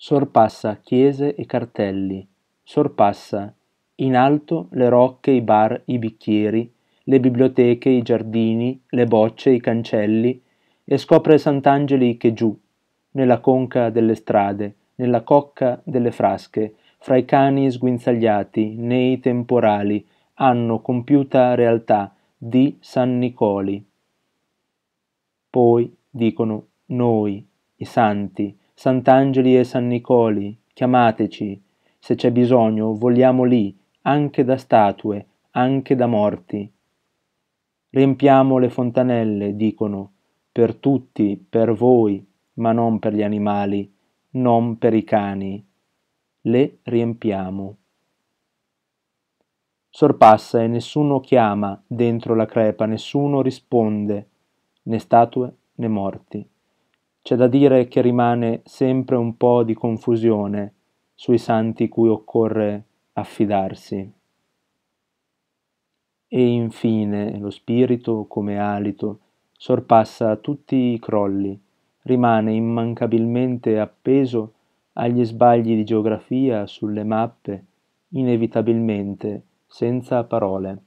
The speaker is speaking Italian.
Sorpassa chiese e cartelli, sorpassa, in alto, le rocche, i bar, i bicchieri, le biblioteche, i giardini, le bocce, i cancelli, e scopre Sant'Angeli che giù, nella conca delle strade, nella cocca delle frasche, fra i cani sguinzagliati, nei temporali, hanno compiuta realtà di San Nicoli. Poi dicono noi, i santi, Sant'Angeli e San Nicoli, chiamateci. Se c'è bisogno, vogliamo lì, anche da statue, anche da morti. Riempiamo le fontanelle, dicono, per tutti, per voi, ma non per gli animali, non per i cani. Le riempiamo. Sorpassa e nessuno chiama dentro la crepa, nessuno risponde, né statue né morti. C'è da dire che rimane sempre un po' di confusione sui santi cui occorre affidarsi. E infine lo spirito, come alito, sorpassa tutti i crolli, rimane immancabilmente appeso agli sbagli di geografia, sulle mappe, inevitabilmente, senza parole.